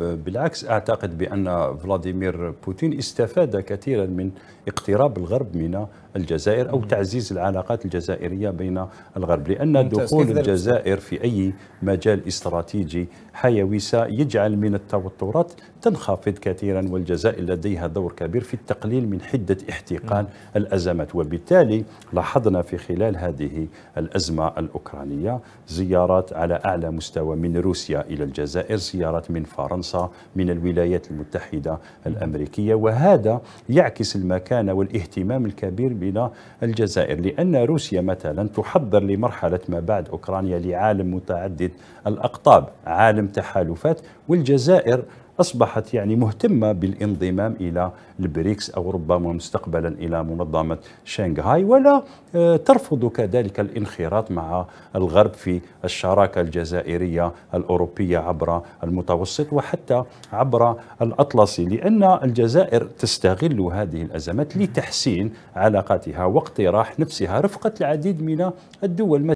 بالعكس اعتقد بان فلاديمير بوتين استفاد كثيرا من اقتراب الغرب من الجزائر او تعزيز العلاقات الجزائريه بين الغرب لان دخول الجزائر في اي مجال استراتيجي حيوي سيجعل من التوترات تنخفض كثيرا والجزائر لديها دور كبير في التقليل من حده احتقان الازمات وبالتالي لاحظنا في خلال هذه الازمه الاوكرانيه زيارات على اعلى مستوى من روسيا الى الجزائر زيارات من فرنسا فرنسا من الولايات المتحدة الأمريكية وهذا يعكس المكانة والاهتمام الكبير بنا الجزائر لأن روسيا مثلا تحضر لمرحلة ما بعد أوكرانيا لعالم متعدد الأقطاب عالم تحالفات والجزائر أصبحت يعني مهتمة بالانضمام إلى البريكس أو ربما مستقبلا إلى منظمة شنغهاي ولا آه، ترفض كذلك الانخراط مع الغرب في الشراكة الجزائرية الأوروبية عبر المتوسط وحتى عبر الأطلسي لأن الجزائر تستغل هذه الأزمات لتحسين علاقاتها واقتراح نفسها رفقة العديد من الدول